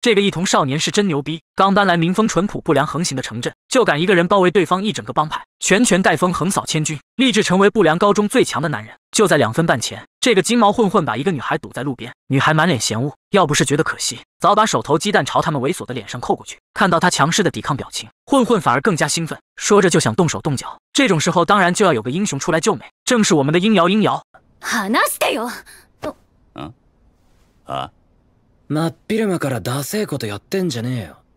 这个异瞳少年是真牛逼！刚搬来民风淳朴、不良横行的城镇，就敢一个人包围对方一整个帮派，全权带风横扫千军，立志成为不良高中最强的男人。就在两分半前，这个金毛混混把一个女孩堵在路边，女孩满脸嫌恶，要不是觉得可惜，早把手头鸡蛋朝他们猥琐的脸上扣过去。看到他强势的抵抗表情，混混反而更加兴奋，说着就想动手动脚。这种时候当然就要有个英雄出来救美，正是我们的英瑶！英瑶，那嗯，啊。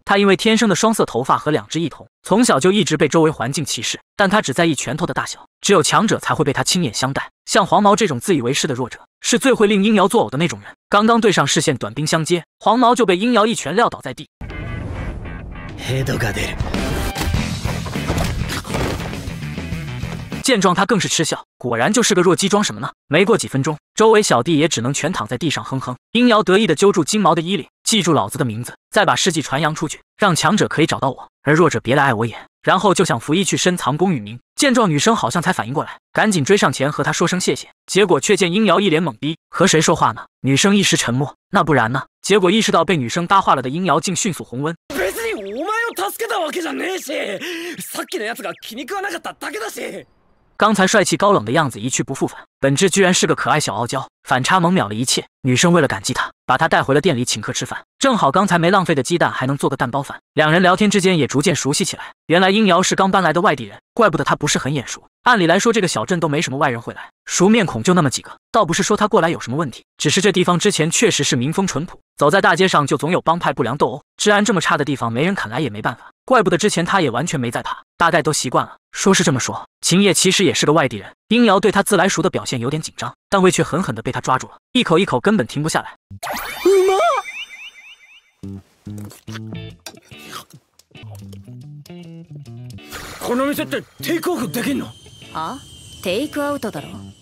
他因为天生的双色头发和两只异瞳，从小就一直被周围环境歧视。但他只在意拳头的大小，只有强者才会被他亲眼相待。像黄毛这种自以为是的弱者，是最会令鹰瑶作呕的那种人。刚刚对上视线，短兵相接，黄毛就被鹰瑶一拳撂倒在地。见状，他更是嗤笑。果然就是个弱鸡，装什么呢？没过几分钟，周围小弟也只能全躺在地上哼哼。殷瑶得意的揪住金毛的衣领，记住老子的名字，再把事迹传扬出去，让强者可以找到我，而弱者别来碍我眼。然后就想拂衣去，深藏功与名。见状，女生好像才反应过来，赶紧追上前和他说声谢谢。结果却见殷瑶一脸懵逼，和谁说话呢？女生一时沉默。那不然呢？结果意识到被女生搭话了的殷瑶竟迅速红温。助けたわけじゃねえし。さっきのやつが気に食わなかっただけだし。刚才帅气高冷的样子一去不复返，本质居然是个可爱小傲娇，反差萌秒了一切女生。为了感激他，把他带回了店里请客吃饭。正好刚才没浪费的鸡蛋还能做个蛋包饭。两人聊天之间也逐渐熟悉起来。原来英瑶是刚搬来的外地人，怪不得他不是很眼熟。按理来说，这个小镇都没什么外人会来。熟面孔就那么几个，倒不是说他过来有什么问题，只是这地方之前确实是民风淳朴，走在大街上就总有帮派不良斗殴，治安这么差的地方没人敢来也没办法，怪不得之前他也完全没在怕，大概都习惯了。说是这么说，秦叶其实也是个外地人，殷瑶对他自来熟的表现有点紧张，但魏却狠狠地被他抓住了，一口一口根本停不下来。啊，take out，adal。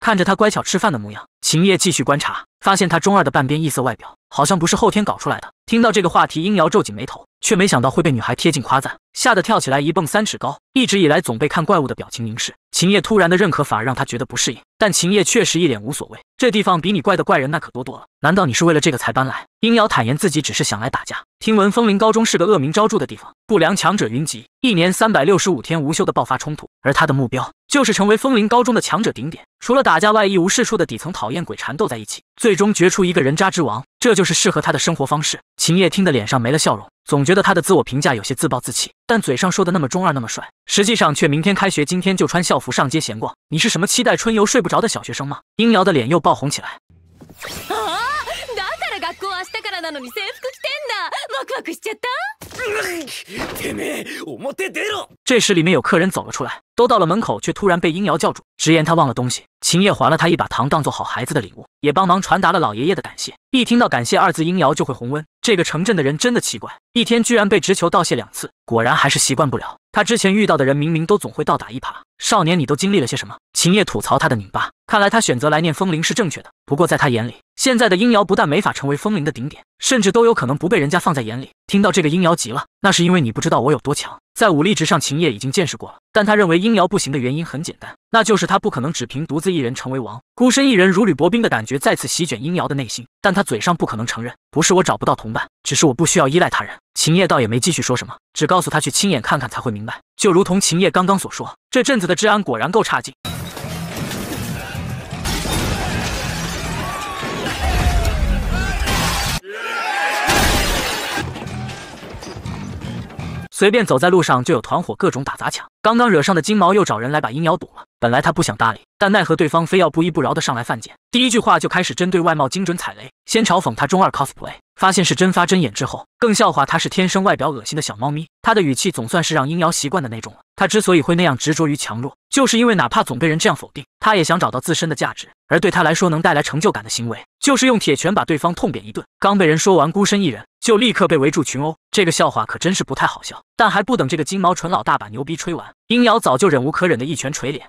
看着他乖巧吃饭的模样，秦叶继续观察，发现他中二的半边异色外表好像不是后天搞出来的。听到这个话题，英瑶皱紧眉头，却没想到会被女孩贴近夸赞，吓得跳起来一蹦三尺高。一直以来总被看怪物的表情凝视，秦叶突然的认可反而让他觉得不适应。但秦叶确实一脸无所谓，这地方比你怪的怪人那可多多了。难道你是为了这个才搬来？殷瑶坦言自己只是想来打架。听闻风铃高中是个恶名昭著的地方，不良强者云集，一年三百六十五天无休的爆发冲突，而他的目标就是成为风铃高中的强者顶点。除了打架外一无是处的底层讨厌鬼缠斗在一起，最终决出一个人渣之王，这就是适合他的生活方式。秦叶听得脸上没了笑容，总觉得他的自我评价有些自暴自弃。但嘴上说的那么中二，那么帅，实际上却明天开学，今天就穿校服上街闲逛。你是什么期待春游睡不着的小学生吗？英瑶的脸又爆红起来。啊！这时，里面有客人走了出来，都到了门口，却突然被英瑶叫住，直言他忘了东西。秦叶还了他一把糖，当做好孩子的礼物，也帮忙传达了老爷爷的感谢。一听到感谢二字，英瑶就会红温。这个城镇的人真的奇怪，一天居然被直球道谢两次，果然还是习惯不了。他之前遇到的人明明都总会倒打一耙，少年你都经历了些什么？秦叶吐槽他的拧巴，看来他选择来念风铃是正确的。不过在他眼里，现在的阴瑶不但没法成为风铃的顶点，甚至都有可能不被人家放在眼里。听到这个，阴瑶急了，那是因为你不知道我有多强。在武力值上，秦叶已经见识过了，但他认为阴瑶不行的原因很简单，那就是他不可能只凭独自一人成为王。孤身一人如履薄冰的感觉再次席卷阴瑶的内心，但他嘴上不可能承认，不是我找不到同伴，只是我不需要依赖他人。秦叶倒也没继续说什么，只告诉他去亲眼看看才会明白。就如同秦叶刚刚所说，这镇子的治安果然够差劲。随便走在路上，就有团伙各种打砸抢。刚刚惹上的金毛又找人来把阴爻堵了。本来他不想搭理，但奈何对方非要不依不饶的上来犯贱。第一句话就开始针对外貌精准踩雷，先嘲讽他中二 cosplay，发现是真发真眼之后，更笑话他是天生外表恶心的小猫咪。他的语气总算是让阴爻习惯的那种了。他之所以会那样执着于强弱，就是因为哪怕总被人这样否定，他也想找到自身的价值。而对他来说，能带来成就感的行为，就是用铁拳把对方痛扁一顿。刚被人说完，孤身一人。就立刻被围住群殴，这个笑话可真是不太好笑。但还不等这个金毛蠢老大把牛逼吹完，鹰瑶早就忍无可忍的一拳捶脸。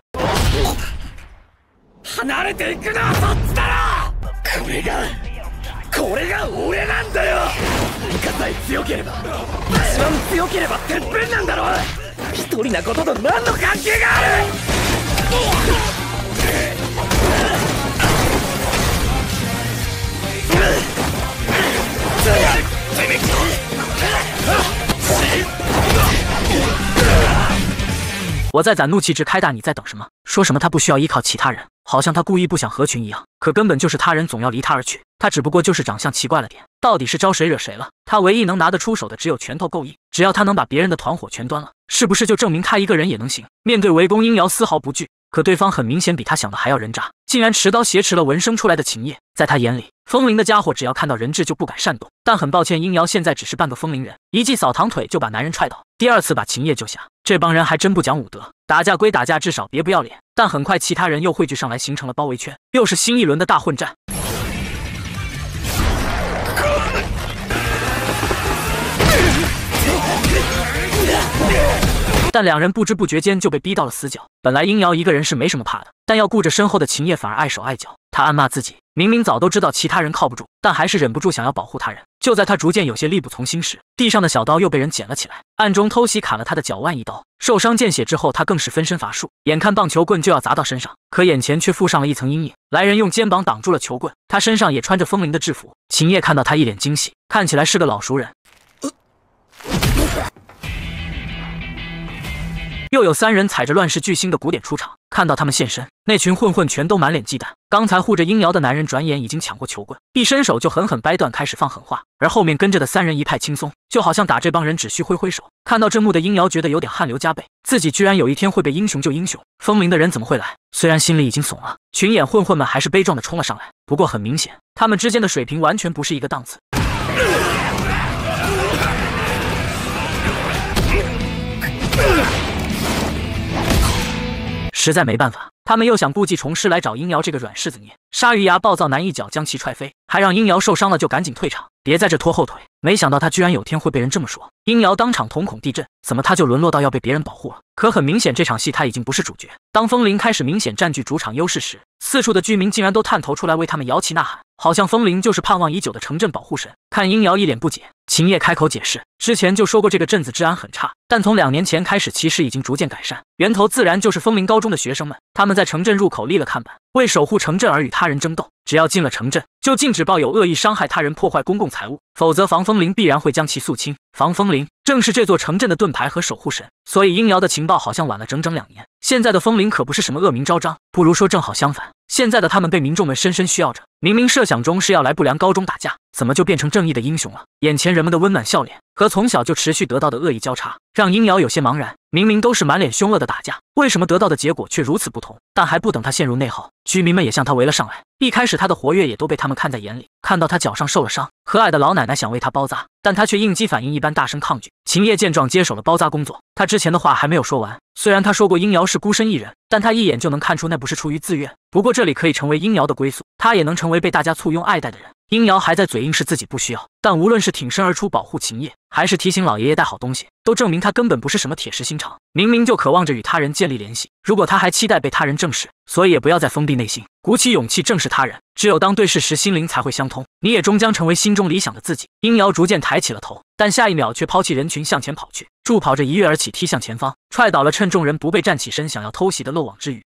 我在攒怒气值开大，你在等什么？说什么他不需要依靠其他人，好像他故意不想合群一样。可根本就是他人总要离他而去，他只不过就是长相奇怪了点。到底是招谁惹谁了？他唯一能拿得出手的只有拳头够硬，只要他能把别人的团伙全端了，是不是就证明他一个人也能行？面对围攻，鹰瑶丝毫不惧。可对方很明显比他想的还要人渣，竟然持刀挟持了闻声出来的秦叶。在他眼里，风铃的家伙只要看到人质就不敢擅动。但很抱歉，殷瑶现在只是半个风铃人，一记扫堂腿就把男人踹倒。第二次把秦叶救下，这帮人还真不讲武德，打架归打架，至少别不要脸。但很快其他人又汇聚上来，形成了包围圈，又是新一轮的大混战。但两人不知不觉间就被逼到了死角。本来殷瑶一个人是没什么怕的，但要顾着身后的秦叶反而碍手碍脚。他暗骂自己，明明早都知道其他人靠不住，但还是忍不住想要保护他人。就在他逐渐有些力不从心时，地上的小刀又被人捡了起来，暗中偷袭砍了他的脚腕一刀。受伤见血之后，他更是分身乏术。眼看棒球棍就要砸到身上，可眼前却附上了一层阴影。来人用肩膀挡住了球棍，他身上也穿着风铃的制服。秦叶看到他一脸惊喜，看起来是个老熟人。又有三人踩着乱世巨星的古典出场，看到他们现身，那群混混全都满脸忌惮。刚才护着英瑶的男人转眼已经抢过球棍，一伸手就狠狠掰断，开始放狠话。而后面跟着的三人一派轻松，就好像打这帮人只需挥挥手。看到这幕的英瑶觉得有点汗流浃背，自己居然有一天会被英雄救英雄。风铃的人怎么会来？虽然心里已经怂了，群演混混们还是悲壮的冲了上来。不过很明显，他们之间的水平完全不是一个档次。实在没办法，他们又想故技重施来找殷瑶这个软柿子捏。鲨鱼牙暴躁男一脚将其踹飞。还让英瑶受伤了就赶紧退场，别在这拖后腿。没想到他居然有天会被人这么说。英瑶当场瞳孔地震，怎么他就沦落到要被别人保护了？可很明显，这场戏他已经不是主角。当风铃开始明显占据主场优势时，四处的居民竟然都探头出来为他们摇旗呐喊，好像风铃就是盼望已久的城镇保护神。看英瑶一脸不解，秦叶开口解释：“之前就说过这个镇子治安很差，但从两年前开始，其实已经逐渐改善。源头自然就是风铃高中的学生们，他们在城镇入口立了看板，为守护城镇而与他人争斗。只要进了城镇，”就禁止抱有恶意伤害他人、破坏公共财物，否则防风铃必然会将其肃清。防风铃正是这座城镇的盾牌和守护神，所以鹰瑶的情报好像晚了整整两年。现在的风铃可不是什么恶名昭彰，不如说正好相反。现在的他们被民众们深深需要着。明明设想中是要来不良高中打架，怎么就变成正义的英雄了？眼前人们的温暖笑脸和从小就持续得到的恶意交叉，让鹰瑶有些茫然。明明都是满脸凶恶的打架，为什么得到的结果却如此不同？但还不等他陷入内耗，居民们也向他围了上来。一开始他的活跃也都被他们看在眼里，看到他脚上受了伤，和蔼的老奶奶想为他包扎，但他却应激反应一般大声抗拒。秦叶见状接手了包扎工作，他之前的话还没有说完，虽然他说过英瑶是孤身一人，但他一眼就能看出那不是出于自愿。不过这里可以成为英瑶的归宿，他也能成为被大家簇拥爱戴的人。殷瑶还在嘴硬，是自己不需要。但无论是挺身而出保护秦叶，还是提醒老爷爷带好东西，都证明他根本不是什么铁石心肠，明明就渴望着与他人建立联系。如果他还期待被他人正视，所以也不要再封闭内心，鼓起勇气正视他人。只有当对视时，心灵才会相通。你也终将成为心中理想的自己。殷瑶逐渐抬起了头，但下一秒却抛弃人群向前跑去，助跑着一跃而起，踢向前方，踹倒了趁众人不备站起身想要偷袭的漏网之鱼。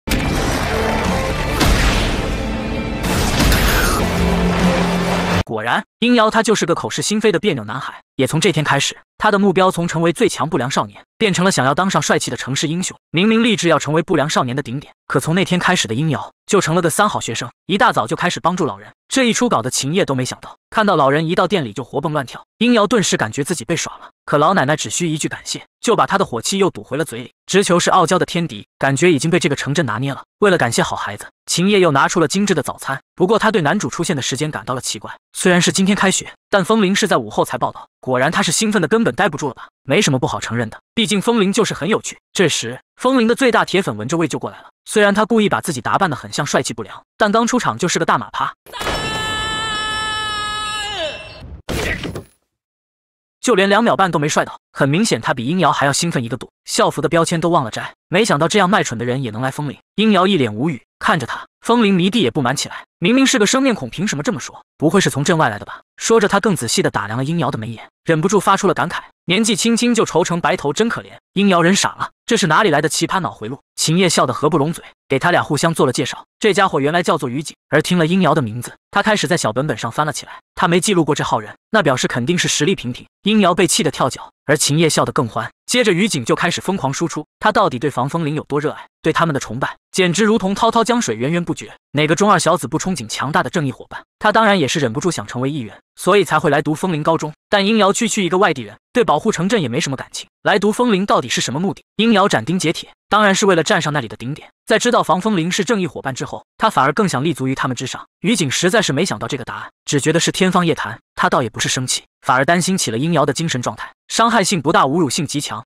果然，殷瑶他就是个口是心非的别扭男孩。也从这天开始，他的目标从成为最强不良少年变成了想要当上帅气的城市英雄。明明立志要成为不良少年的顶点，可从那天开始的殷瑶就成了个三好学生，一大早就开始帮助老人。这一出稿的秦叶都没想到，看到老人一到店里就活蹦乱跳，英瑶顿时感觉自己被耍了。可老奶奶只需一句感谢，就把他的火气又堵回了嘴里。直球是傲娇的天敌，感觉已经被这个城镇拿捏了。为了感谢好孩子，秦叶又拿出了精致的早餐。不过他对男主出现的时间感到了奇怪，虽然是今天开学，但风铃是在午后才报道。果然他是兴奋的根本待不住了吧？没什么不好承认的，毕竟风铃就是很有趣。这时，风铃的最大铁粉闻着味就过来了。虽然他故意把自己打扮得很像帅气不良，但刚出场就是个大马趴。就连两秒半都没帅到，很明显他比殷瑶还要兴奋一个度，校服的标签都忘了摘。没想到这样卖蠢的人也能来风铃，殷瑶一脸无语看着他，风铃迷弟也不满起来，明明是个生面孔，凭什么这么说？不会是从镇外来的吧？说着，他更仔细地打量了殷瑶的眉眼，忍不住发出了感慨。年纪轻轻就愁成白头，真可怜！殷瑶人傻了，这是哪里来的奇葩脑回路？秦叶笑得合不拢嘴，给他俩互相做了介绍。这家伙原来叫做于景，而听了殷瑶的名字，他开始在小本本上翻了起来。他没记录过这号人，那表示肯定是实力平平。殷瑶被气得跳脚，而秦叶笑得更欢。接着，于景就开始疯狂输出，他到底对防风铃有多热爱？对他们的崇拜，简直如同滔滔江水，源源不绝。哪个中二小子不憧憬强大的正义伙伴？他当然也是忍不住想成为一员，所以才会来读风铃高中。但鹰瑶区区一个外地人，对保护城镇也没什么感情，来读风铃到底是什么目的？鹰瑶斩钉截铁，当然是为了站上那里的顶点。在知道防风铃是正义伙伴之后，他反而更想立足于他们之上。于景实在是没想到这个答案，只觉得是天方夜谭。他倒也不是生气，反而担心起了鹰瑶的精神状态，伤害性不大，侮辱性极强。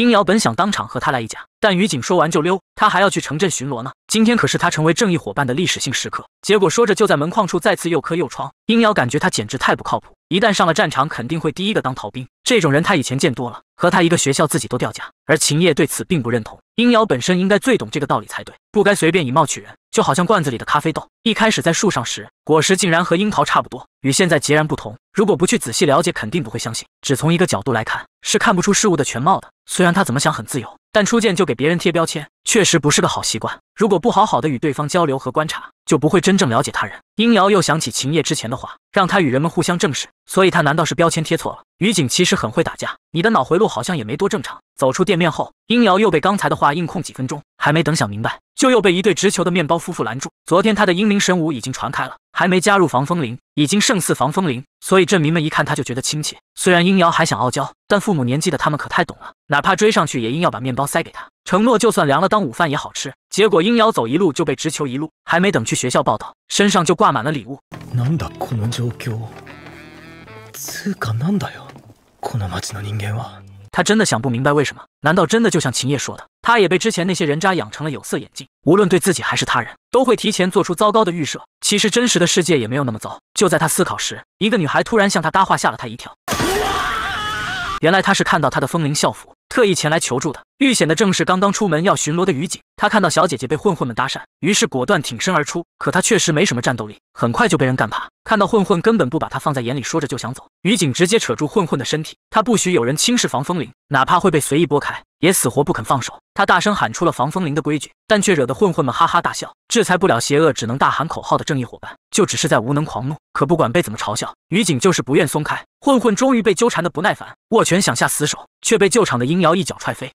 鹰瑶本想当场和他来一架，但于景说完就溜，他还要去城镇巡逻呢。今天可是他成为正义伙伴的历史性时刻。结果说着就在门框处再次又磕又撞，鹰瑶感觉他简直太不靠谱，一旦上了战场肯定会第一个当逃兵。这种人他以前见多了，和他一个学校自己都掉价。而秦叶对此并不认同，鹰瑶本身应该最懂这个道理才对，不该随便以貌取人。就好像罐子里的咖啡豆，一开始在树上时，果实竟然和樱桃差不多，与现在截然不同。如果不去仔细了解，肯定不会相信。只从一个角度来看，是看不出事物的全貌的。虽然他怎么想很自由，但初见就给别人贴标签，确实不是个好习惯。如果不好好的与对方交流和观察。就不会真正了解他人。英瑶又想起秦叶之前的话，让他与人们互相正视，所以他难道是标签贴错了？于景其实很会打架，你的脑回路好像也没多正常。走出店面后，英瑶又被刚才的话硬控几分钟，还没等想明白，就又被一对直球的面包夫妇拦住。昨天他的英明神武已经传开了，还没加入防风林，已经胜似防风林，所以镇民们一看他就觉得亲切。虽然英瑶还想傲娇，但父母年纪的他们可太懂了，哪怕追上去也硬要把面包塞给他，承诺就算凉了当午饭也好吃。结果鹰瑶走一路就被直球一路，还没等去学校报道，身上就挂满了礼物。他真的想不明白为什么？难道真的就像秦叶说的，他也被之前那些人渣养成了有色眼镜？无论对自己还是他人，都会提前做出糟糕的预设。其实真实的世界也没有那么糟。就在他思考时，一个女孩突然向他搭话，吓了他一跳。原来她是看到他的风铃校服。特意前来求助的遇险的正是刚刚出门要巡逻的于警。他看到小姐姐被混混们搭讪，于是果断挺身而出。可他确实没什么战斗力，很快就被人干趴。看到混混根本不把他放在眼里，说着就想走，于警直接扯住混混的身体。他不许有人轻视防风铃，哪怕会被随意拨开，也死活不肯放手。他大声喊出了防风铃的规矩，但却惹得混混们哈哈大笑。制裁不了邪恶，只能大喊口号的正义伙伴，就只是在无能狂怒。可不管被怎么嘲笑，于警就是不愿松开。混混终于被纠缠的不耐烦，握拳想下死手，却被救场的鹰瑶一脚踹飞。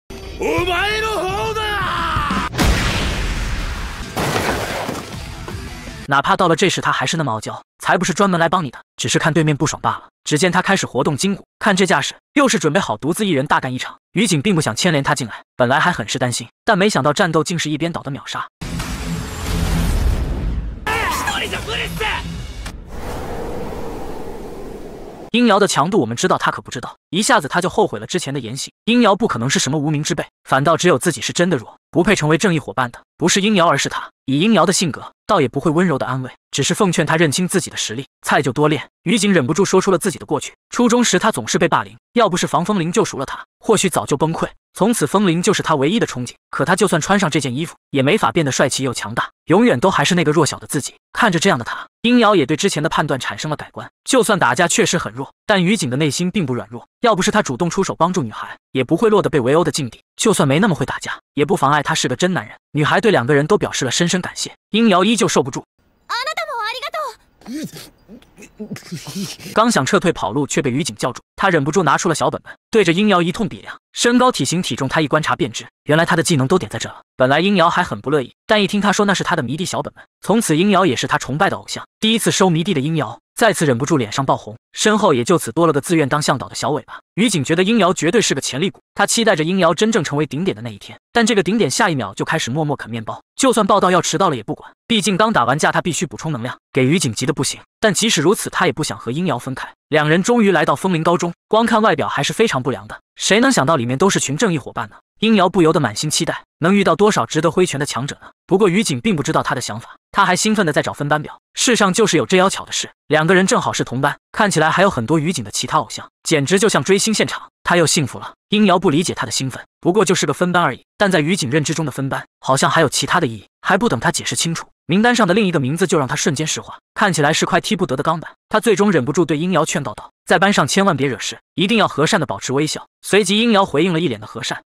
哪怕到了这时，他还是那么傲娇，才不是专门来帮你的，只是看对面不爽罢了。只见他开始活动筋骨，看这架势，又是准备好独自一人大干一场。于警并不想牵连他进来，本来还很是担心，但没想到战斗竟是一边倒的秒杀。鹰瑶的强度，我们知道，他可不知道。一下子他就后悔了之前的言行。鹰瑶不可能是什么无名之辈，反倒只有自己是真的弱，不配成为正义伙伴的，不是鹰瑶，而是他。以鹰瑶的性格，倒也不会温柔的安慰，只是奉劝他认清自己的实力，菜就多练。于景忍不住说出了自己的过去：初中时他总是被霸凌，要不是防风铃救赎了他，或许早就崩溃。从此，风铃就是他唯一的憧憬。可他就算穿上这件衣服，也没法变得帅气又强大，永远都还是那个弱小的自己。看着这样的他，殷瑶也对之前的判断产生了改观。就算打架确实很弱，但于景的内心并不软弱。要不是他主动出手帮助女孩，也不会落得被围殴的境地。就算没那么会打架，也不妨碍他是个真男人。女孩对两个人都表示了深深感谢。殷瑶依旧受不住。刚想撤退跑路，却被于警叫住。他忍不住拿出了小本本，对着阴瑶一通比量，身高、体型、体重，他一观察便知。原来他的技能都点在这了。本来阴瑶还很不乐意，但一听他说那是他的迷弟小本本，从此阴瑶也是他崇拜的偶像。第一次收迷弟的阴瑶，再次忍不住脸上爆红。身后也就此多了个自愿当向导的小尾巴。于警觉得鹰瑶绝对是个潜力股，他期待着鹰瑶真正成为顶点的那一天。但这个顶点下一秒就开始默默啃面包，就算报道要迟到了也不管，毕竟刚打完架他必须补充能量。给于警急得不行，但即使如此，他也不想和鹰瑶分开。两人终于来到枫林高中，光看外表还是非常不良的。谁能想到里面都是群正义伙伴呢？英瑶不由得满心期待，能遇到多少值得挥拳的强者呢？不过于景并不知道他的想法，他还兴奋的在找分班表。世上就是有这妖巧的事，两个人正好是同班，看起来还有很多于景的其他偶像，简直就像追星现场。他又幸福了。英瑶不理解他的兴奋，不过就是个分班而已。但在于景认知中的分班，好像还有其他的意义。还不等他解释清楚。名单上的另一个名字就让他瞬间石化，看起来是块踢不得的钢板。他最终忍不住对殷瑶劝告道：“在班上千万别惹事，一定要和善的保持微笑。”随即，殷瑶回应了一脸的和善。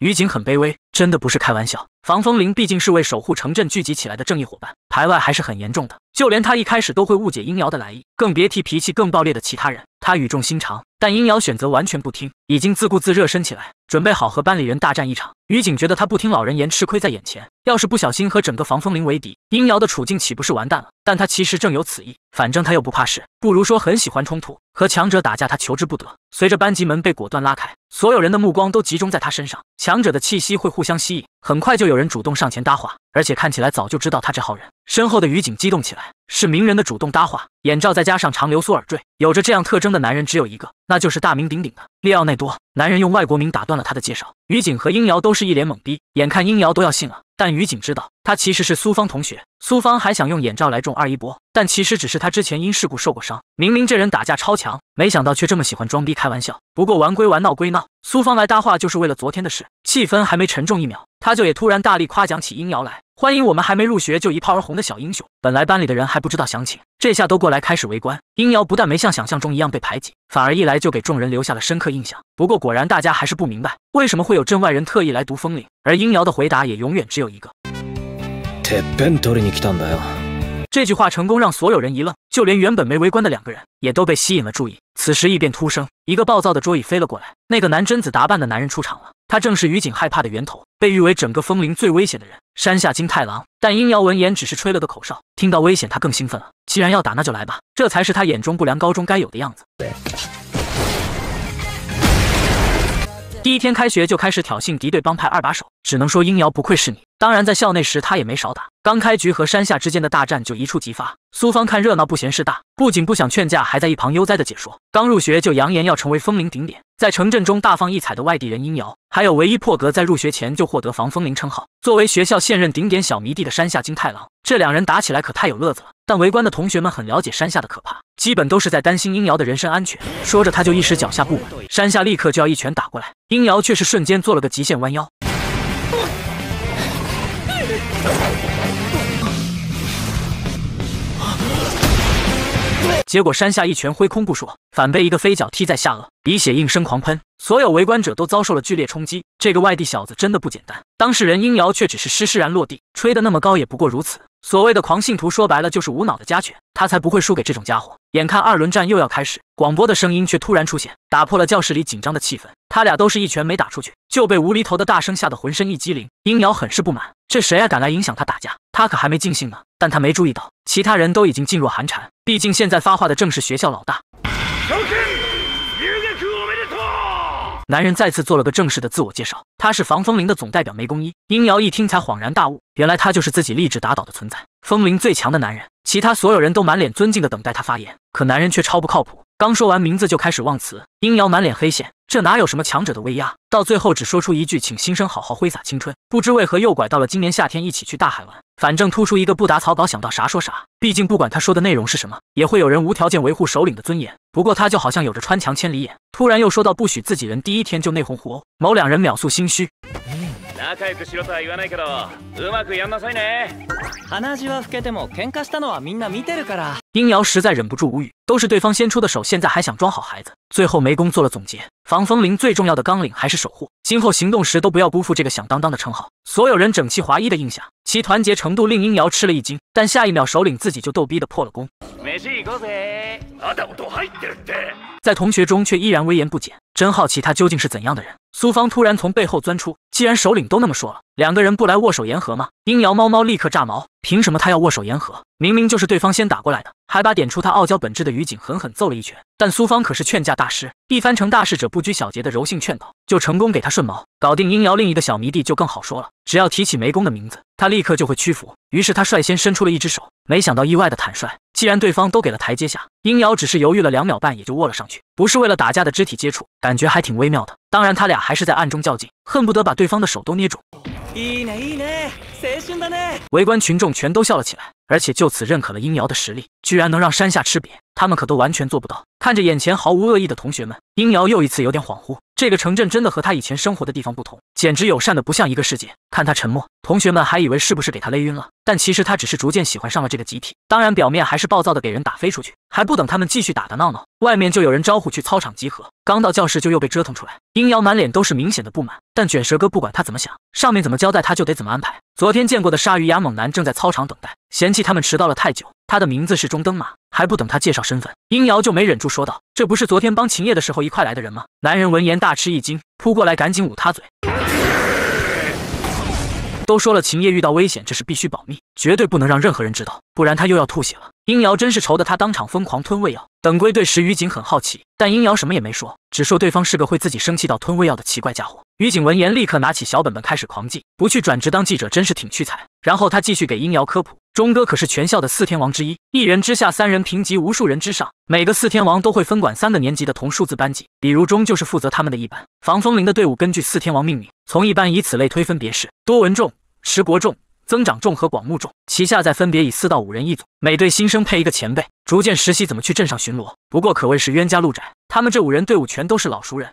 于景很卑微，真的不是开玩笑。防风铃毕竟是为守护城镇聚集起来的正义伙伴，排外还是很严重的。就连他一开始都会误解殷瑶的来意，更别提脾气更暴烈的其他人。他语重心长，但殷瑶选择完全不听，已经自顾自热身起来，准备好和班里人大战一场。于景觉得他不听老人言，吃亏在眼前。要是不小心和整个防风林为敌，殷瑶的处境岂不是完蛋了？但他其实正有此意，反正他又不怕事，不如说很喜欢冲突，和强者打架他求之不得。随着班级门被果断拉开，所有人的目光都集中在他身上。强者的气息会互相吸引。很快就有人主动上前搭话，而且看起来早就知道他这号人。身后的于警激动起来，是名人的主动搭话。眼罩再加上长流苏耳坠，有着这样特征的男人只有一个，那就是大名鼎鼎的利奥内多。男人用外国名打断了他的介绍。于警和英瑶都是一脸懵逼，眼看英瑶都要信了，但于警知道他其实是苏芳同学。苏芳还想用眼罩来中二一波，但其实只是他之前因事故受过伤。明明这人打架超强，没想到却这么喜欢装逼开玩笑。不过玩归玩，闹归闹，苏芳来搭话就是为了昨天的事，气氛还没沉重一秒。他就也突然大力夸奖起英瑶来，欢迎我们还没入学就一炮而红的小英雄。本来班里的人还不知道详情，这下都过来开始围观。英瑶不但没像想象中一样被排挤，反而一来就给众人留下了深刻印象。不过果然大家还是不明白，为什么会有镇外人特意来读风铃。而英瑶的回答也永远只有一个。这句话成功让所有人一愣，就连原本没围观的两个人也都被吸引了注意。此时异变突生，一个暴躁的桌椅飞了过来，那个男贞子打扮的男人出场了。他正是于景害怕的源头，被誉为整个风铃最危险的人——山下金太郎。但阴瑶闻言只是吹了个口哨，听到危险他更兴奋了。既然要打，那就来吧，这才是他眼中不良高中该有的样子。第一天开学就开始挑衅敌对帮派二把手，只能说阴瑶不愧是你。当然，在校内时他也没少打。刚开局和山下之间的大战就一触即发。苏芳看热闹不嫌事大，不仅不想劝架，还在一旁悠哉的解说。刚入学就扬言要成为风铃顶点，在城镇中大放异彩的外地人阴瑶。还有唯一破格在入学前就获得防风铃称号，作为学校现任顶点小迷弟的山下金太郎，这两人打起来可太有乐子了。但围观的同学们很了解山下的可怕，基本都是在担心鹰瑶的人身安全。说着，他就一时脚下不稳，山下立刻就要一拳打过来，鹰瑶却是瞬间做了个极限弯腰。结果山下一拳挥空不说，反被一个飞脚踢在下颚，鼻血应声狂喷，所有围观者都遭受了剧烈冲击。这个外地小子真的不简单。当事人殷瑶却只是施施然落地，吹得那么高也不过如此。所谓的狂信徒，说白了就是无脑的家犬，他才不会输给这种家伙。眼看二轮战又要开始，广播的声音却突然出现，打破了教室里紧张的气氛。他俩都是一拳没打出去，就被无厘头的大声吓得浑身一激灵。殷瑶很是不满，这谁啊敢来影响他打架？他可还没尽兴呢。但他没注意到，其他人都已经噤若寒蝉。毕竟现在发话的正是学校老大。男人再次做了个正式的自我介绍，他是防风铃的总代表梅公一。殷瑶一听才恍然大悟，原来他就是自己励志打倒的存在，风铃最强的男人。其他所有人都满脸尊敬的等待他发言，可男人却超不靠谱。刚说完名字就开始忘词，鹰瑶满脸黑线，这哪有什么强者的威压？到最后只说出一句，请新生好好挥洒青春。不知为何又拐到了今年夏天一起去大海玩，反正突出一个不打草稿，想到啥说啥。毕竟不管他说的内容是什么，也会有人无条件维护首领的尊严。不过他就好像有着穿墙千里眼，突然又说到不许自己人第一天就内讧互殴，某两人秒速心虚。明瑶实在忍不住无语，都是对方先出的手，现在还想装好孩子。最后梅工做了总结，防风铃最重要的纲领还是守护，今后行动时都不要辜负这个响当当的称号。所有人整齐划一的印象其团结程度令明瑶吃了一惊。但下一秒首领自己就逗逼的破了功。在同学中却依然威严不减，真好奇他究竟是怎样的人。苏芳突然从背后钻出。既然首领都那么说了，两个人不来握手言和吗？鹰瑶猫猫立刻炸毛，凭什么他要握手言和？明明就是对方先打过来的，还把点出他傲娇本质的于景狠狠揍了一拳。但苏方可是劝架大师，一番成大事者不拘小节的柔性劝导，就成功给他顺毛，搞定鹰瑶另一个小迷弟就更好说了。只要提起梅公的名字，他立刻就会屈服。于是他率先伸出了一只手，没想到意外的坦率。既然对方都给了台阶下，殷瑶只是犹豫了两秒半，也就握了上去。不是为了打架的肢体接触，感觉还挺微妙的。当然，他俩还是在暗中较劲，恨不得把对方的手都捏肿。围观群众全都笑了起来，而且就此认可了殷瑶的实力，居然能让山下吃瘪，他们可都完全做不到。看着眼前毫无恶意的同学们，殷瑶又一次有点恍惚。这个城镇真的和他以前生活的地方不同，简直友善的不像一个世界。看他沉默，同学们还以为是不是给他勒晕了，但其实他只是逐渐喜欢上了这个集体。当然，表面还是暴躁的给人打飞出去。还不等他们继续打打闹闹，外面就有人招呼去操场集合。刚到教室就又被折腾出来，阴瑶满脸都是明显的不满。但卷舌哥不管他怎么想，上面怎么交代他就得怎么安排。昨天见过的鲨鱼牙猛男正在操场等待，嫌弃他们迟到了太久。他的名字是中登马，还不等他介绍身份，殷瑶就没忍住说道：“这不是昨天帮秦叶的时候一块来的人吗？”男人闻言大吃一惊，扑过来赶紧捂他嘴。都说了，秦叶遇到危险，这是必须保密，绝对不能让任何人知道，不然他又要吐血了。殷瑶真是愁得他当场疯狂吞胃药。等归队时，于景很好奇，但殷瑶什么也没说，只说对方是个会自己生气到吞胃药的奇怪家伙。于景闻言立刻拿起小本本开始狂记，不去转职当记者真是挺屈才。然后他继续给殷瑶科普。钟哥可是全校的四天王之一，一人之下，三人平级，无数人之上。每个四天王都会分管三个年级的同数字班级，比如钟就是负责他们的一班。防风铃的队伍根据四天王命名，从一班以此类推，分别是多文众、石国众、增长众和广木众。旗下再分别以四到五人一组，每队新生配一个前辈，逐渐实习怎么去镇上巡逻。不过可谓是冤家路窄，他们这五人队伍全都是老熟人。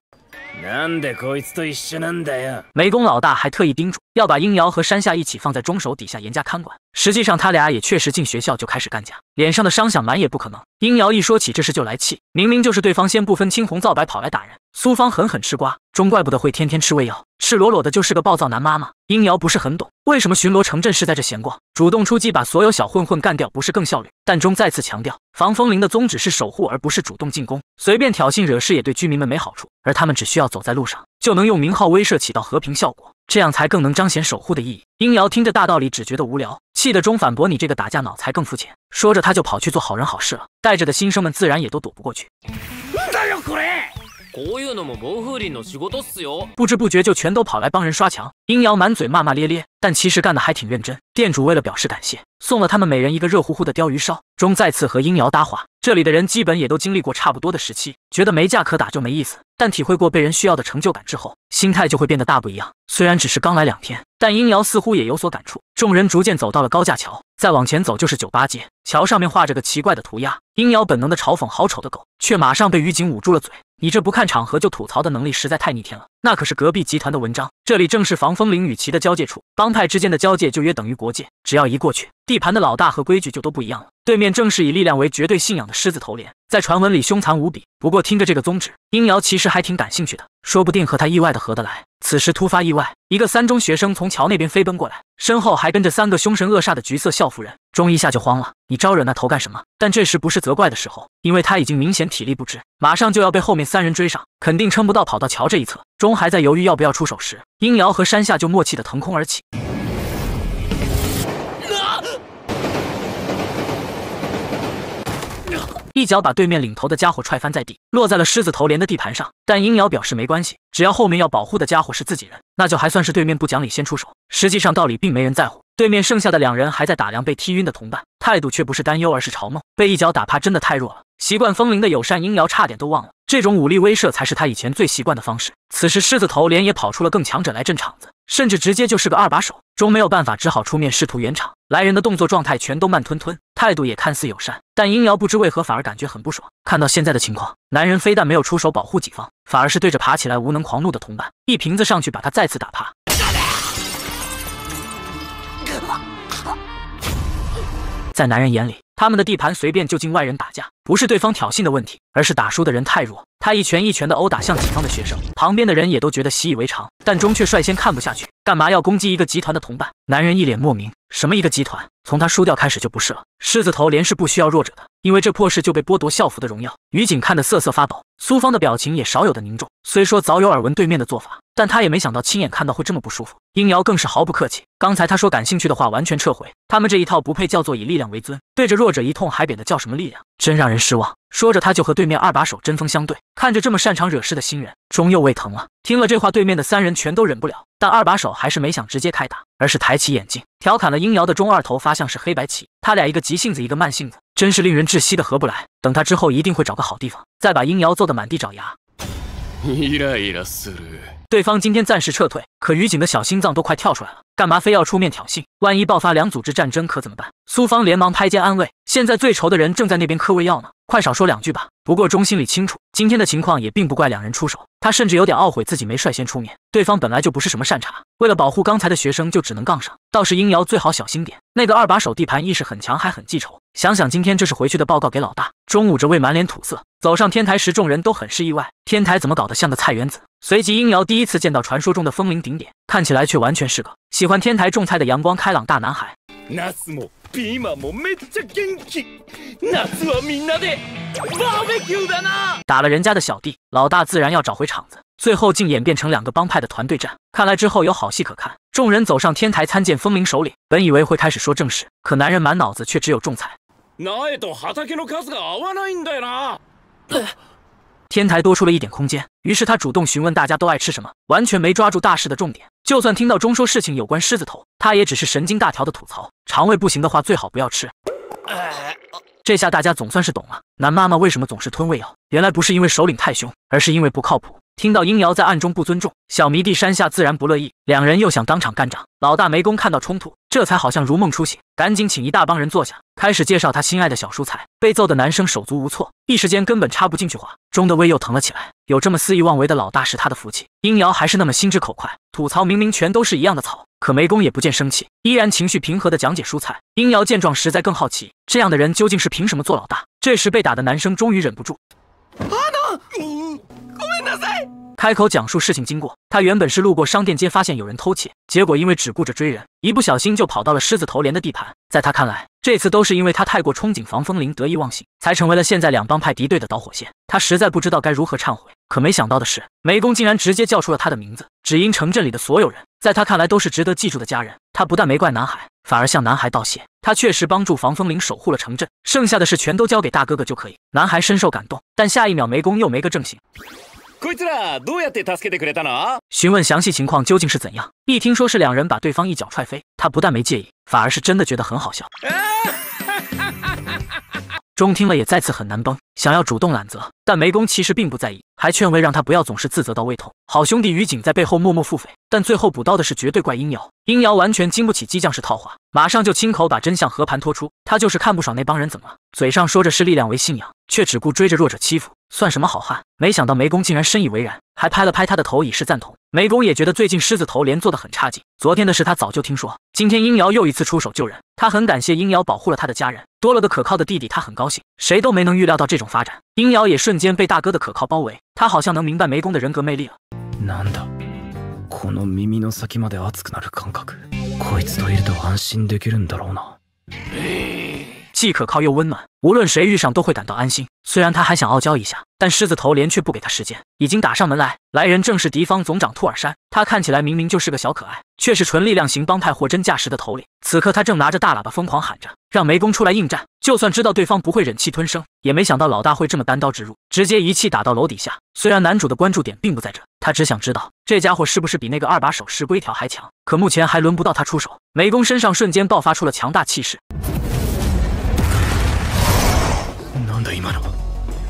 なんでこいつと一緒なんだよ！湄公老大还特意叮嘱要把鹰瑶和山下一起放在中手底下严加看管。实际上，他俩也确实进学校就开始干架，脸上的伤想瞒也不可能。鹰瑶一说起这事就来气，明明就是对方先不分青红皂白跑来打人。苏芳狠狠吃瓜，终怪不得会天天吃胃药，赤裸裸的就是个暴躁男妈妈。英瑶不是很懂，为什么巡逻城镇是在这闲逛，主动出击把所有小混混干掉不是更效率？但钟再次强调，防风铃的宗旨是守护，而不是主动进攻，随便挑衅惹事也对居民们没好处，而他们只需要走在路上，就能用名号威慑，起到和平效果，这样才更能彰显守护的意义。英瑶听着大道理，只觉得无聊，气得钟反驳你这个打架脑才更肤浅。说着他就跑去做好人好事了，带着的新生们自然也都躲不过去。哪有鬼？不知不觉就全都跑来帮人刷墙，阴阳满嘴骂骂咧咧。但其实干得还挺认真。店主为了表示感谢，送了他们每人一个热乎乎的鲷鱼烧。钟再次和鹰瑶搭话，这里的人基本也都经历过差不多的时期，觉得没架可打就没意思。但体会过被人需要的成就感之后，心态就会变得大不一样。虽然只是刚来两天，但鹰瑶似乎也有所感触。众人逐渐走到了高架桥，再往前走就是酒吧街。桥上面画着个奇怪的涂鸦，鹰瑶本能的嘲讽：“好丑的狗！”却马上被于景捂住了嘴：“你这不看场合就吐槽的能力实在太逆天了。”那可是隔壁集团的文章，这里正是防风岭与其的交界处，帮派之间的交界就约等于国界，只要一过去，地盘的老大和规矩就都不一样了。对面正是以力量为绝对信仰的狮子头联，在传闻里凶残无比，不过听着这个宗旨，阴瑶其实还挺感兴趣的。说不定和他意外的合得来。此时突发意外，一个三中学生从桥那边飞奔过来，身后还跟着三个凶神恶煞的橘色校服人。钟一下就慌了，你招惹那头干什么？但这时不是责怪的时候，因为他已经明显体力不支，马上就要被后面三人追上，肯定撑不到跑到桥这一侧。钟还在犹豫要不要出手时，阴瑶和山下就默契的腾空而起。一脚把对面领头的家伙踹翻在地，落在了狮子头连的地盘上。但鹰瑶表示没关系，只要后面要保护的家伙是自己人，那就还算是对面不讲理先出手。实际上道理并没人在乎。对面剩下的两人还在打量被踢晕的同伴，态度却不是担忧，而是嘲弄。被一脚打趴真的太弱了。习惯风铃的友善鹰瑶差点都忘了，这种武力威慑才是他以前最习惯的方式。此时狮子头连也跑出了更强者来镇场子，甚至直接就是个二把手。终没有办法，只好出面试图圆场。来人的动作状态全都慢吞吞。态度也看似友善，但殷瑶不知为何反而感觉很不爽。看到现在的情况，男人非但没有出手保护己方，反而是对着爬起来无能狂怒的同伴一瓶子上去，把他再次打趴。在男人眼里，他们的地盘随便就进外人打架，不是对方挑衅的问题，而是打输的人太弱。他一拳一拳的殴打向己方的学生，旁边的人也都觉得习以为常。但钟却率先看不下去，干嘛要攻击一个集团的同伴？男人一脸莫名，什么一个集团？从他输掉开始就不是了。狮子头连是不需要弱者的，因为这破事就被剥夺校服的荣耀。于景看得瑟瑟发抖，苏芳的表情也少有的凝重。虽说早有耳闻对面的做法，但他也没想到亲眼看到会这么不舒服。英瑶更是毫不客气，刚才他说感兴趣的话完全撤回。他们这一套不配叫做以力量为尊，对着弱者一通还扁的叫什么力量？真让人失望。说着，他就和对面二把手针锋相对。看着这么擅长惹事的新人，终又胃疼了。听了这话，对面的三人全都忍不了，但二把手还是没想直接开打，而是抬起眼镜，调侃了英瑶的中二头发像是黑白棋。他俩一个急性子，一个慢性子，真是令人窒息的合不来。等他之后一定会找个好地方，再把英瑶揍得满地找牙。对方今天暂时撤退，可于景的小心脏都快跳出来了。干嘛非要出面挑衅？万一爆发两组织战争，可怎么办？苏芳连忙拍肩安慰。现在最愁的人正在那边嗑胃药呢，快少说两句吧。不过钟心里清楚，今天的情况也并不怪两人出手，他甚至有点懊悔自己没率先出面。对方本来就不是什么善茬，为了保护刚才的学生就只能杠上。倒是英瑶最好小心点，那个二把手地盘意识很强，还很记仇。想想今天这是回去的报告给老大。中午这位满脸土色，走上天台时，众人都很是意外，天台怎么搞得像个菜园子？随即，英瑶第一次见到传说中的风铃顶点，看起来却完全是个喜欢天台种菜的阳光开朗大男孩。比今まもめっちゃ元気。夏はみんなでバーベキューだな。打了人家的小弟，老大自然要找回场子，最后竟演变成两个帮派的团队战，看来之后有好戏可看。众人走上天台参见风铃首领，本以为会开始说正事，可男人满脑子却只有仲裁。と畑の数が合わないんだよな。天台多出了一点空间，于是他主动询问大家都爱吃什么，完全没抓住大事的重点。就算听到钟说事情有关狮子头，他也只是神经大条的吐槽，肠胃不行的话最好不要吃。这下大家总算是懂了，男妈妈为什么总是吞胃药，原来不是因为首领太凶，而是因为不靠谱。听到鹰瑶在暗中不尊重小迷弟山下，自然不乐意。两人又想当场干仗，老大梅公看到冲突，这才好像如梦初醒，赶紧请一大帮人坐下，开始介绍他心爱的小蔬菜。被揍的男生手足无措，一时间根本插不进去话。钟的胃又疼了起来，有这么肆意妄为的老大是他的福气。鹰瑶还是那么心直口快，吐槽明明全都是一样的草，可梅公也不见生气，依然情绪平和的讲解蔬菜。鹰瑶见状，实在更好奇，这样的人究竟是凭什么做老大？这时被打的男生终于忍不住，阿能。开口讲述事情经过，他原本是路过商店街，发现有人偷窃，结果因为只顾着追人，一不小心就跑到了狮子头连的地盘。在他看来，这次都是因为他太过憧憬防风铃，得意忘形，才成为了现在两帮派敌对的导火线。他实在不知道该如何忏悔，可没想到的是，梅公竟然直接叫出了他的名字。只因城镇里的所有人，在他看来都是值得记住的家人。他不但没怪男孩，反而向男孩道谢。他确实帮助防风铃守护了城镇，剩下的事全都交给大哥哥就可以。男孩深受感动，但下一秒梅公又没个正形。询问详细情况究竟是怎样？一听说是两人把对方一脚踹飞，他不但没介意，反而是真的觉得很好笑。钟听了也再次很难崩，想要主动揽责，但梅宫其实并不在意，还劝慰让他不要总是自责到胃痛。好兄弟于景在背后默默腹诽，但最后补刀的是绝对怪殷瑶，殷瑶完全经不起激将式套话，马上就亲口把真相和盘托出。他就是看不爽那帮人怎么了，嘴上说着是力量为信仰，却只顾追着弱者欺负，算什么好汉？没想到梅宫竟然深以为然。还拍了拍他的头，以示赞同。梅公也觉得最近狮子头连做的很差劲。昨天的事他早就听说。今天鹰瑶又一次出手救人，他很感谢鹰瑶保护了他的家人，多了个可靠的弟弟，他很高兴。谁都没能预料到这种发展，鹰瑶也瞬间被大哥的可靠包围。他好像能明白梅公的人格魅力了。既可靠又温暖，无论谁遇上都会感到安心。虽然他还想傲娇一下，但狮子头连却不给他时间，已经打上门来。来人正是敌方总长兔耳山，他看起来明明就是个小可爱，却是纯力量型帮派货真价实的头领。此刻他正拿着大喇叭疯狂喊着，让梅工出来应战。就算知道对方不会忍气吞声，也没想到老大会这么单刀直入，直接一气打到楼底下。虽然男主的关注点并不在这，他只想知道这家伙是不是比那个二把手石龟条还强。可目前还轮不到他出手。梅工身上瞬间爆发出了强大气势。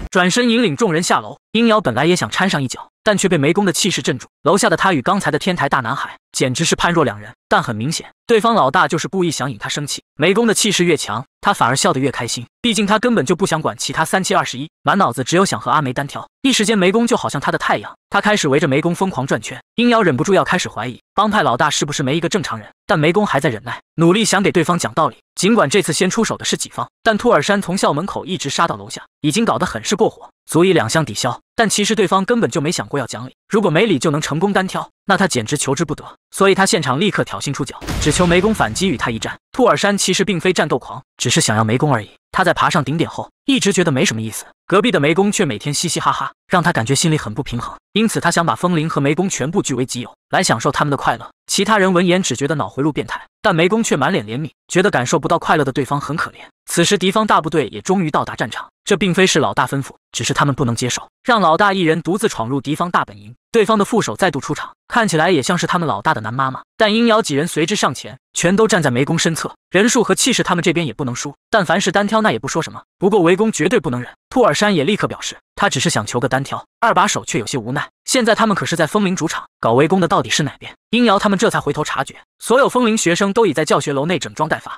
转身引领众人下楼，鹰瑶本来也想掺上一脚。但却被梅宫的气势镇住。楼下的他与刚才的天台大男孩简直是判若两人。但很明显，对方老大就是故意想引他生气。梅宫的气势越强，他反而笑得越开心。毕竟他根本就不想管其他三七二十一，满脑子只有想和阿梅单挑。一时间，梅宫就好像他的太阳，他开始围着梅宫疯狂转圈。鹰瑶忍不住要开始怀疑帮派老大是不是没一个正常人。但梅宫还在忍耐，努力想给对方讲道理。尽管这次先出手的是己方，但兔耳山从校门口一直杀到楼下，已经搞得很是过火。足以两相抵消，但其实对方根本就没想过要讲理。如果没理就能成功单挑，那他简直求之不得。所以他现场立刻挑衅出脚，只求梅工反击与他一战。兔耳山其实并非战斗狂，只是想要梅工而已。他在爬上顶点后，一直觉得没什么意思。隔壁的梅工却每天嘻嘻哈哈，让他感觉心里很不平衡。因此他想把风铃和梅工全部据为己有，来享受他们的快乐。其他人闻言只觉得脑回路变态，但梅工却满脸怜悯，觉得感受不到快乐的对方很可怜。此时，敌方大部队也终于到达战场。这并非是老大吩咐，只是他们不能接受，让老大一人独自闯入敌方大本营。对方的副手再度出场，看起来也像是他们老大的男妈妈。但鹰瑶几人随之上前，全都站在梅公身侧，人数和气势他们这边也不能输。但凡是单挑，那也不说什么。不过围攻绝对不能忍。兔耳山也立刻表示，他只是想求个单挑。二把手却有些无奈，现在他们可是在风铃主场搞围攻的，到底是哪边？鹰瑶他们这才回头察觉，所有风铃学生都已在教学楼内整装待发。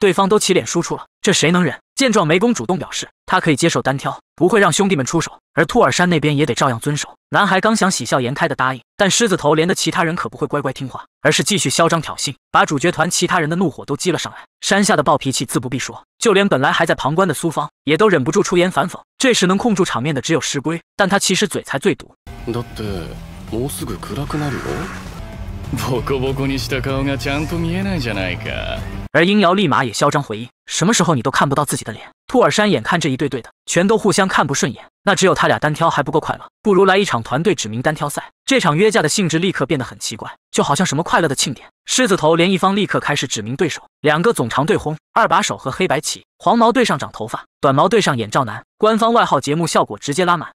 对方都起脸输出了，这谁能忍？见状，梅公主动表示他可以接受单挑，不会让兄弟们出手。而兔耳山那边也得照样遵守。男孩刚想喜笑颜开的答应，但狮子头连的其他人可不会乖乖听话，而是继续嚣张挑衅，把主角团其他人的怒火都激了上来。山下的暴脾气自不必说，就连本来还在旁观的苏方，也都忍不住出言反讽。这时能控住场面的只有石龟，但他其实嘴才最毒。而鹰瑶立马也嚣张回应：“什么时候你都看不到自己的脸？”兔耳山眼看这一对对的全都互相看不顺眼，那只有他俩单挑还不够快乐，不如来一场团队指名单挑赛。这场约架的性质立刻变得很奇怪，就好像什么快乐的庆典。狮子头连一方立刻开始指名对手，两个总长对轰，二把手和黑白旗、黄毛对上长头发、短毛对上眼罩男，官方外号节目效果直接拉满。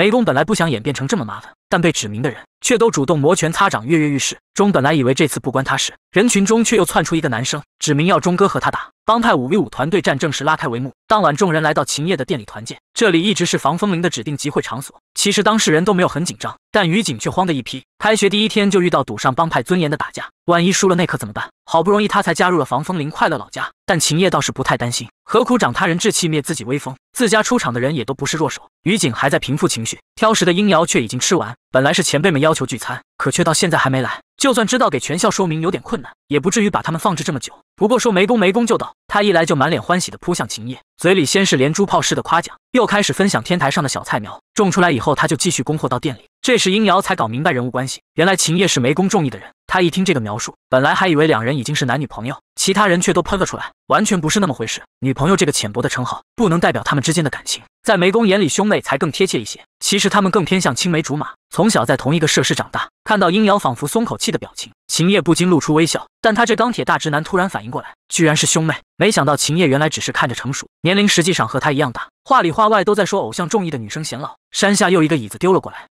梅工本来不想演变成这么麻烦。但被指名的人却都主动摩拳擦掌，跃跃欲试。钟本来以为这次不关他事，人群中却又窜出一个男生，指名要钟哥和他打。帮派五 v 五团队战正式拉开帷幕。当晚，众人来到秦叶的店里团建，这里一直是防风铃的指定集会场所。其实当事人都没有很紧张，但于景却慌得一批。开学第一天就遇到赌上帮派尊严的打架，万一输了那可怎么办？好不容易他才加入了防风铃快乐老家，但秦叶倒是不太担心，何苦长他人志气灭自己威风？自家出场的人也都不是弱手。于景还在平复情绪。挑食的英瑶却已经吃完。本来是前辈们要求聚餐，可却到现在还没来。就算知道给全校说明有点困难，也不至于把他们放置这么久。不过说没工没工就到，他一来就满脸欢喜的扑向秦叶，嘴里先是连珠炮似的夸奖，又开始分享天台上的小菜苗。种出来以后，他就继续供货到店里。这时英瑶才搞明白人物关系，原来秦叶是梅公中意的人。他一听这个描述，本来还以为两人已经是男女朋友，其他人却都喷了出来，完全不是那么回事。女朋友这个浅薄的称号，不能代表他们之间的感情。在梅公眼里，兄妹才更贴切一些。其实他们更偏向青梅竹马，从小在同一个设施长大。看到英瑶仿佛松口气的表情，秦叶不禁露出微笑。但他这钢铁大直男突然反应过来，居然是兄妹。没想到秦叶原来只是看着成熟，年龄实际上和他一样大。话里话外都在说偶像中意的女生显老。山下又一个椅子丢了过来。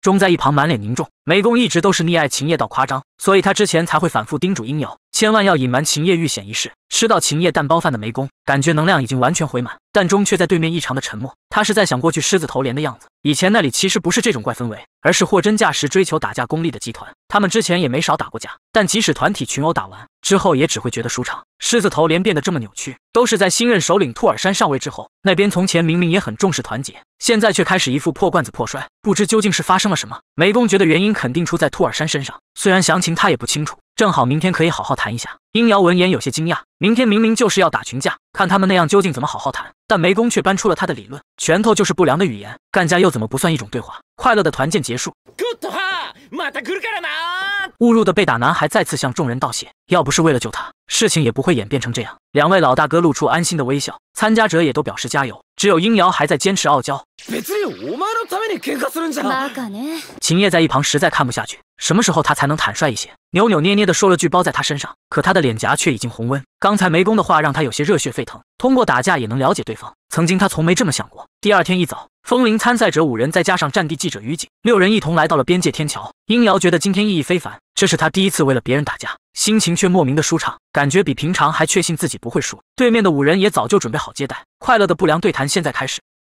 钟在一旁满脸凝重，美公一直都是溺爱秦叶到夸张。所以他之前才会反复叮嘱鹰瑶，千万要隐瞒秦叶遇险一事。吃到秦叶蛋包饭的梅公感觉能量已经完全回满，但钟却在对面异常的沉默。他是在想过去狮子头连的样子。以前那里其实不是这种怪氛围，而是货真价实追求打架功力的集团。他们之前也没少打过架，但即使团体群殴打完之后，也只会觉得舒畅。狮子头连变得这么扭曲，都是在新任首领兔耳山上位之后。那边从前明明也很重视团结，现在却开始一副破罐子破摔，不知究竟是发生了什么。梅公觉得原因肯定出在兔耳山身上。虽然想起。他也不清楚，正好明天可以好好谈一下。英瑶闻言有些惊讶，明天明明就是要打群架，看他们那样究竟怎么好好谈？但梅工却搬出了他的理论，拳头就是不良的语言，干架又怎么不算一种对话？快乐的团建结束。误入的被打男孩再次向众人道谢，要不是为了救他，事情也不会演变成这样。两位老大哥露出安心的微笑，参加者也都表示加油。只有英瑶还在坚持傲娇。秦叶在一旁实在看不下去。什么时候他才能坦率一些？扭扭捏捏的说了句包在他身上，可他的脸颊却已经红温。刚才梅公的话让他有些热血沸腾。通过打架也能了解对方，曾经他从没这么想过。第二天一早，风铃参赛者五人再加上战地记者雨景六人一同来到了边界天桥。殷瑶觉得今天意义非凡，这是他第一次为了别人打架，心情却莫名的舒畅，感觉比平常还确信自己不会输。对面的五人也早就准备好接待，快乐的不良对谈现在开始。